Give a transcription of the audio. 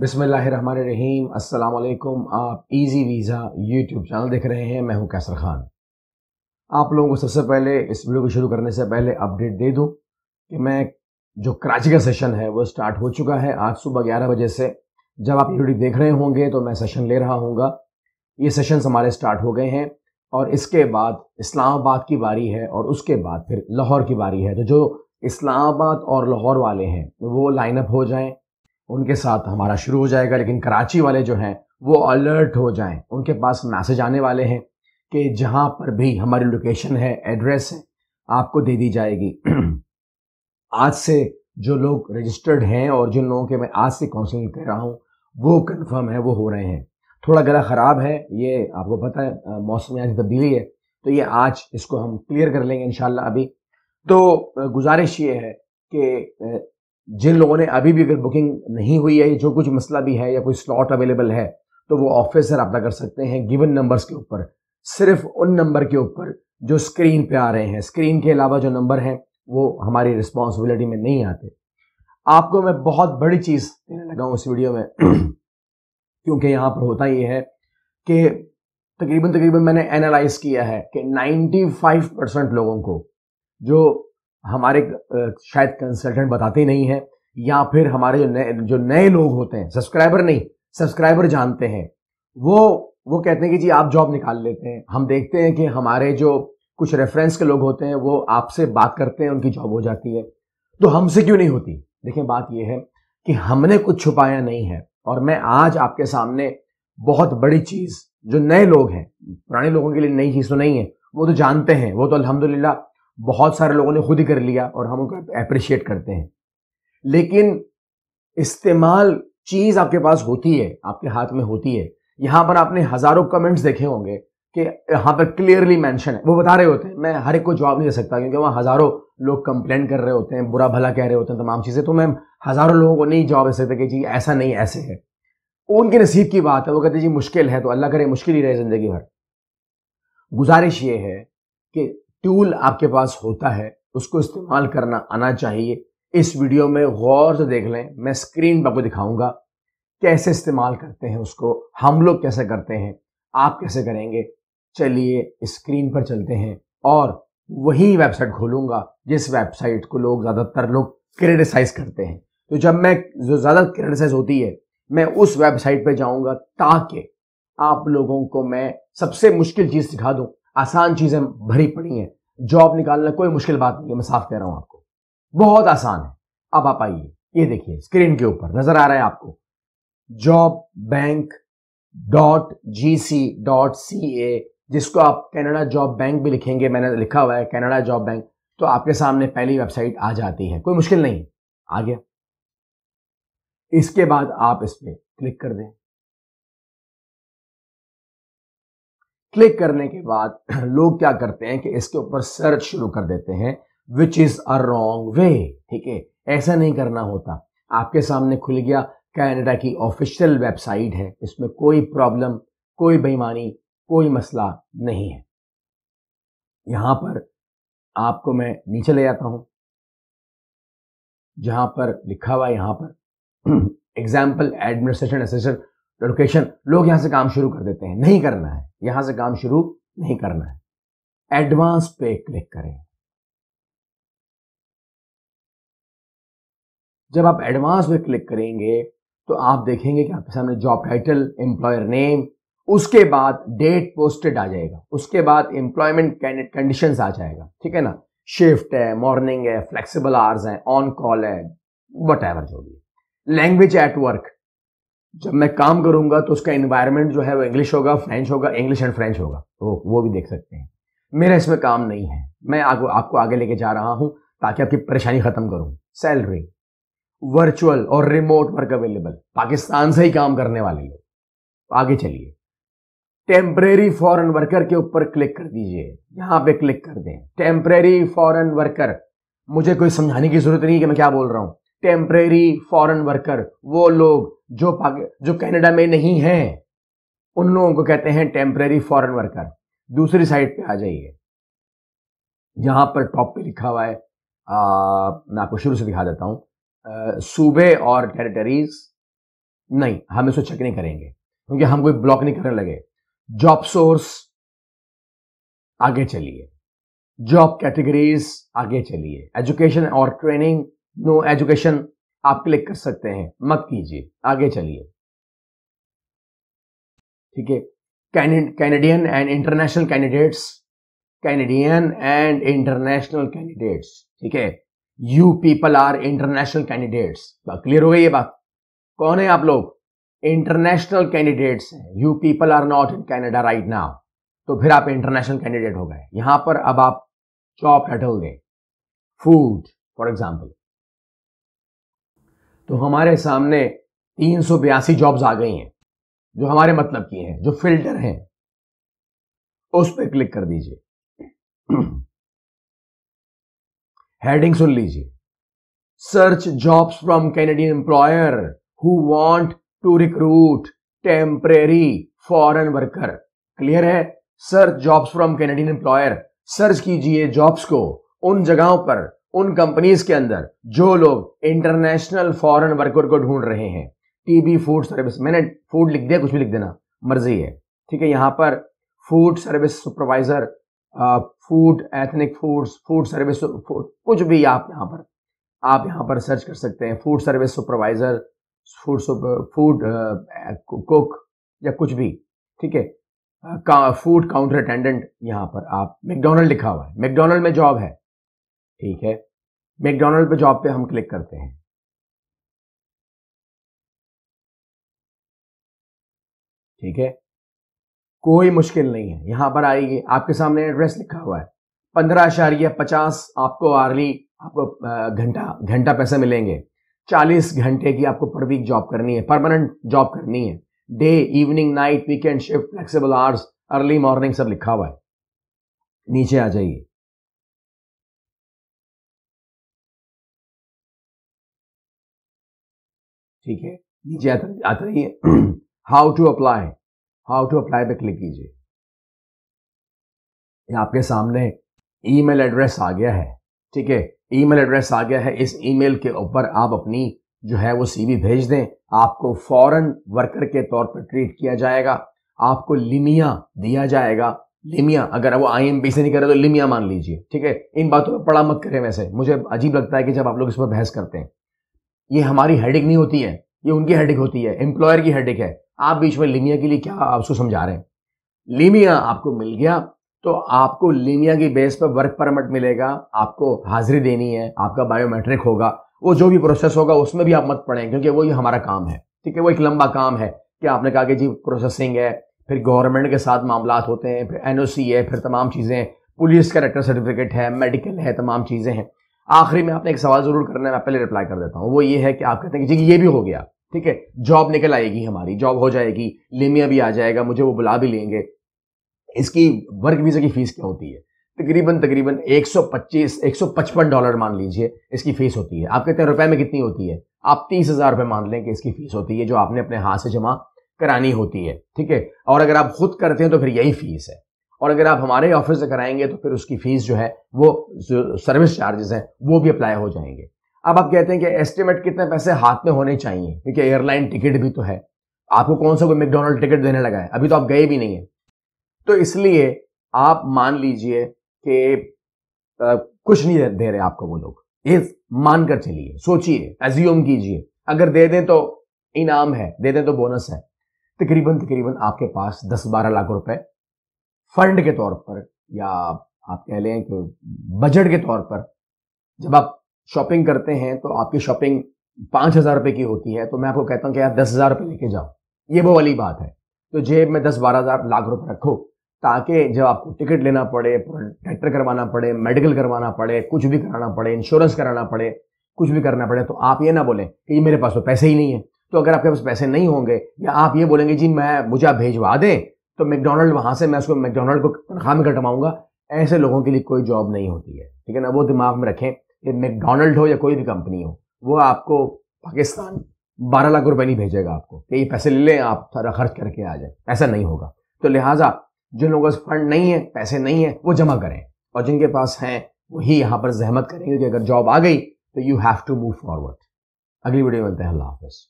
बिसमीम अल्लाम आप इजी वीज़ा यूट्यूब चैनल देख रहे हैं मैं हूं कैसर ख़ान आप लोगों को सबसे पहले इस वीडियो को शुरू करने से पहले अपडेट दे दूं कि मैं जो कराची का सेशन है वो स्टार्ट हो चुका है आज सुबह ग्यारह बजे से जब आप वीडियो देख रहे होंगे तो मैं सेशन ले रहा हूँगा ये सेशन्स हमारे स्टार्ट हो गए हैं और इसके बाद इस्लामाबाद की बारी है और उसके बाद फिर लाहौर की बारी है तो जो इस्लामाबाद और लाहौर वाले हैं वो लाइनअप हो जाएँ उनके साथ हमारा शुरू हो जाएगा लेकिन कराची वाले जो हैं वो अलर्ट हो जाएं उनके पास मैसेज आने वाले हैं कि जहाँ पर भी हमारी लोकेशन है एड्रेस है आपको दे दी जाएगी आज से जो लोग रजिस्टर्ड हैं और जिन लोगों के मैं आज से काउंसलिंग कर रहा हूँ वो कंफर्म है वो हो रहे हैं थोड़ा गला ख़राब है ये आपको पता है मौसम में आज तब्दीली है तो ये आज इसको हम क्लियर कर लेंगे इन अभी तो गुजारिश ये है कि जिन लोगों ने अभी भी अगर बुकिंग नहीं हुई है जो कुछ मसला भी है या कोई स्लॉट अवेलेबल है तो वो ऑफिस से रब्ता कर सकते हैं गिवन नंबर्स के ऊपर सिर्फ उन नंबर के ऊपर जो स्क्रीन पे आ रहे हैं स्क्रीन के अलावा जो नंबर हैं वो हमारी रिस्पॉन्सिबिलिटी में नहीं आते आपको मैं बहुत बड़ी चीज़ देने लगा उस इस वीडियो में क्योंकि यहाँ पर होता ये है कि तकरीबन तकरीबन मैंने एनालाइज किया है कि 95 परसेंट लोगों को जो हमारे शायद कंसल्टेंट बताते नहीं हैं या फिर हमारे जो नए जो नए लोग होते हैं सब्सक्राइबर नहीं सब्सक्राइबर जानते हैं वो वो कहते हैं कि जी आप जॉब निकाल लेते हैं हम देखते हैं कि हमारे जो कुछ रेफरेंस के लोग होते हैं वो आपसे बात करते हैं उनकी जॉब हो जाती है तो हमसे क्यों नहीं होती देखें बात यह है कि हमने कुछ छुपाया नहीं है और मैं आज आपके सामने बहुत बड़ी चीज़ जो नए लोग हैं पुराने लोगों के लिए नई चीज़ तो नहीं है वो तो जानते हैं वो तो अल्हम्दुलिल्लाह बहुत सारे लोगों ने खुद ही कर लिया और हम उनको अप्रिशिएट करते हैं लेकिन इस्तेमाल चीज़ आपके पास होती है आपके हाथ में होती है यहां पर आपने हज़ारों कमेंट्स देखे होंगे कि यहां पर क्लियरली मेंशन है वो बता रहे होते हैं मैं हर एक को जवाब नहीं दे सकता क्योंकि वहां हज़ारों लोग कंप्लेन कर रहे होते हैं बुरा भला कह रहे होते हैं तमाम चीज़ें तो मैं हज़ारों लोगों को नहीं जवाब दे सकता कि जी ऐसा नहीं ऐसे है उनके नसीब की बात है वो कहते जी मुश्किल है तो अल्लाह करे मुश्किल ही रहे ज़िंदगी भर गुजारिश ये है कि टूल आपके पास होता है उसको इस्तेमाल करना आना चाहिए इस वीडियो में गौर से देख लें मैं स्क्रीन पर आपको दिखाऊंगा कैसे इस्तेमाल करते हैं उसको हम लोग कैसे करते हैं आप कैसे करेंगे चलिए स्क्रीन पर चलते हैं और वही वेबसाइट खोलूंगा जिस वेबसाइट को लोग ज़्यादातर लोग क्रिटिसाइज करते हैं तो जब मैं जो ज़्यादा क्रिटिसाइज होती है मैं उस वेबसाइट पर जाऊंगा ताकि आप लोगों को मैं सबसे मुश्किल चीज़ सिखा दूं आसान चीज़ें भरी पड़ी हैं जॉब निकालना कोई मुश्किल बात नहीं है मैं साफ कह रहा हूं आपको बहुत आसान है अब आप आइए ये देखिए स्क्रीन के ऊपर नजर आ रहा है आपको job bank dot G C dot C A जिसको आप कैनेडा जॉब बैंक भी लिखेंगे मैंने लिखा हुआ है कैनेडा जॉब बैंक तो आपके सामने पहली वेबसाइट आ जाती है कोई मुश्किल नहीं आ गया इसके बाद आप इस पर क्लिक कर दें क्लिक करने के बाद लोग क्या करते हैं कि इसके ऊपर सर्च शुरू कर देते हैं which is a wrong way ठीक है ऐसा नहीं करना होता आपके सामने खुल गया कैनेडा की ऑफिशियल वेबसाइट है इसमें कोई प्रॉब्लम कोई बेईमानी कोई मसला नहीं है यहां पर आपको मैं नीचे ले जाता हूं जहां पर लिखा हुआ यहां पर एग्जाम्पल एडमिनिस्ट्रेशन एसेसन लोकेशन लोग यहां से काम शुरू कर देते हैं नहीं करना है यहां से काम शुरू नहीं करना है एडवांस पे क्लिक करें जब आप एडवांस पे क्लिक करेंगे तो आप देखेंगे कि आपके सामने जॉब टाइटल एम्प्लॉयर नेम उसके बाद डेट पोस्टेड आ जाएगा उसके बाद एम्प्लॉयमेंट कंडीशन आ जाएगा ठीक है ना शिफ्ट है मॉर्निंग है फ्लेक्सिबल आवर्स है ऑन कॉल है वट एवर जो भी लैंग्वेज एट वर्क जब मैं काम करूंगा तो उसका इन्वायरमेंट जो है वो इंग्लिश होगा फ्रेंच होगा इंग्लिश एंड फ्रेंच होगा तो वो भी देख सकते हैं मेरा इसमें काम नहीं है मैं आग, आपको आगे लेके जा रहा हूं ताकि आपकी परेशानी खत्म करूं सैलरी वर्चुअल और रिमोट वर्क अवेलेबल पाकिस्तान से ही काम करने वाले लोग आगे चलिए टेम्परेरी फॉरन वर्कर के ऊपर क्लिक कर दीजिए यहां पे क्लिक कर दें टेम्परेरी फॉरन वर्कर मुझे कोई समझाने की जरूरत नहीं कि मैं क्या बोल रहा हूं टेम्परेरी फॉरन वर्कर वो लोग जो जो कनाडा में नहीं है उन लोगों को कहते हैं टेम्प्रेरी फॉरेन वर्कर दूसरी साइड पे आ जाइए यहां पर टॉप पे लिखा हुआ है आ, मैं आपको शुरू से दिखा देता हूं सूबे और टेरिटरीज नहीं हम इसको चेक नहीं करेंगे क्योंकि हम कोई ब्लॉक नहीं करने लगे जॉब सोर्स आगे चलिए जॉब कैटेगरीज आगे चलिए एजुकेशन और ट्रेनिंग नो एजुकेशन आप क्लिक कर सकते हैं मत कीजिए आगे चलिए ठीक है Canadian and international candidates Canadian and international candidates ठीक है you people are international candidates clear हो गई ये बात कौन है आप लोग इंटरनेशनल कैंडिडेट्स हैं you people are not in Canada right now तो फिर आप इंटरनेशनल कैंडिडेट हो गए यहां पर अब आप चॉप हटल दें फूड फॉर एग्जाम्पल तो हमारे सामने तीन सौ बयासी जॉब्स आ गई हैं जो हमारे मतलब की हैं जो फिल्टर हैं उस पर क्लिक कर दीजिए हेडिंग सुन लीजिए search jobs from Canadian employer who want to recruit temporary foreign worker clear है search jobs from Canadian employer search कीजिए जॉब्स को उन जगहों पर उन कंपनीज के अंदर जो लोग इंटरनेशनल फॉरेन वर्कर को ढूंढ रहे हैं टीबी फूड सर्विस मैंने फूड लिख दिया कुछ भी लिख देना मर्जी है ठीक है यहाँ पर food service supervisor food ethnic foods food service कुछ भी आप यहाँ पर आप यहाँ पर सर्च कर सकते हैं food service supervisor food food cook या कुछ भी ठीक है फूड काउंटर अटेंडेंट यहाँ पर आप मैकडोनल्ड लिखा हुआ है मैकडोनल्ड में जॉब है ठीक है मैकडोनल्ड पे जॉब पे हम क्लिक करते हैं ठीक है कोई मुश्किल नहीं है यहां पर आएगी आपके सामने एड्रेस लिखा हुआ है पंद्रह आशार्य पचास आपको आर्ली आपको घंटा घंटा पैसे मिलेंगे चालीस घंटे की आपको पर वीक जॉब करनी है परमानेंट जॉब करनी है day evening night weekend shift flexible hours early morning सब लिखा हुआ है नीचे आ जाइए ठीक है नीचे आते रहिए how to apply how to apply पे क्लिक कीजिए आपके सामने ईमेल एड्रेस आ गया है ठीक है ईमेल एड्रेस आ गया है इस ईमेल के ऊपर आप अपनी जो है वो सीवी भेज दें आपको फॉरेन वर्कर के तौर पर ट्रीट किया जाएगा आपको लिमिया दिया जाएगा लिमिया अगर वो आईएमपी से नहीं करे तो लिमिया मान लीजिए ठीक है इन बातों पर पड़ा मत करें वैसे मुझे अजीब लगता है कि जब आप लोग इस पर बहस करते हैं ये हमारी हेडिक नहीं होती है ये उनकी हेडिक होती है एम्प्लॉयर की हेडिक है आप बीच में लीमिया के लिए क्या आप उसको समझा रहे हैं लीमिया आपको मिल गया तो आपको लीमिया की बेस पर वर्क परमिट मिलेगा आपको हाजिरी देनी है आपका बायोमेट्रिक होगा वो जो भी प्रोसेस होगा उसमें भी आप मत पड़े क्योंकि वो ये हमारा काम है ठीक है वो एक लंबा काम है कि आपने कहा कि जी प्रोसेसिंग है फिर गवर्नमेंट के साथ मामला होते हैं फिर एनओसी है फिर तमाम चीज़ें पुलिस कैरेक्टर सर्टिफिकेट है मेडिकल है तमाम चीज़ें हैं आखिरी में आपने एक सवाल जरूर करना है मैं पहले रिप्लाई कर देता हूँ वो ये है कि आप कहते हैं कि जी ये भी हो गया ठीक है जॉब निकल आएगी हमारी जॉब हो जाएगी लेमिया भी आ जाएगा मुझे वो बुला भी लेंगे इसकी वर्क वीज़ा की फ़ीस क्या होती है तकरीबन तकरीबन 125 155 डॉलर मान लीजिए इसकी फीस होती है आप कहते हैं रुपए में कितनी होती है आप तीस हज़ार रुपये मान लें कि इसकी फीस होती है जो आपने अपने हाथ से जमा करानी होती है ठीक है और अगर आप खुद करते हैं तो फिर यही फीस है और अगर आप हमारे ऑफिस से कराएंगे तो फिर उसकी फीस जो है वो सर्विस चार्जेस हैं वो भी अप्लाई हो जाएंगे अब आप कहते हैं कि एस्टिमेट कितने पैसे हाथ में होने चाहिए क्योंकि एयरलाइन टिकट भी तो है आपको कौन सा कोई मैकडोनल्ड टिकट देने लगा है अभी तो आप गए भी नहीं है तो इसलिए आप मान लीजिए कि कुछ नहीं दे रहे आपको वो लोग ये मानकर चलिए सोचिए एज्यूम कीजिए अगर दे दें तो इनाम है दे दें तो बोनस है तकरीबन तकरीबन आपके पास दस बारह लाख रुपए फंड के तौर पर या आप कह लें कि बजट के तौर पर जब आप शॉपिंग करते हैं तो आपकी शॉपिंग पाँच हज़ार रुपये की होती है तो मैं आपको कहता हूँ कि यार दस हज़ार रुपये लेके जाओ ये वो वाली बात है तो जेब में दस बारह हज़ार लाख रुपये रखो ताकि जब आपको टिकट लेना पड़े ट्रैक्टर करवाना पड़े मेडिकल करवाना पड़े कुछ भी कराना पड़े इंश्योरेंस कराना पड़े कुछ भी करना पड़े तो आप ये ना बोलें कि मेरे पास तो पैसे ही नहीं है तो अगर आपके पास पैसे नहीं होंगे या आप ये बोलेंगे जी मैं मुझे आप भेजवा दें तो मैकडोनल्ड वहाँ से मैं उसको मैकडोनल्ड को तनख्वाह में कटवाऊँगा ऐसे लोगों के लिए कोई जॉब नहीं होती है ठीक है ना वो दिमाग में रखें कि मैकडोनल्ड हो या कोई भी कंपनी हो वो आपको पाकिस्तान बारह लाख रुपए नहीं भेजेगा आपको कि ये पैसे ले लें आप सारा खर्च करके आ जाए ऐसा नहीं होगा तो लिहाजा जिन लोगों के फंड नहीं है पैसे नहीं है वो जमा करें और जिनके पास हैं वही यहाँ पर जहमत करेंगे कि अगर जॉब आ गई तो you have to move forward अगली वीडियो मिलते हैं अल्लाह हाफिज़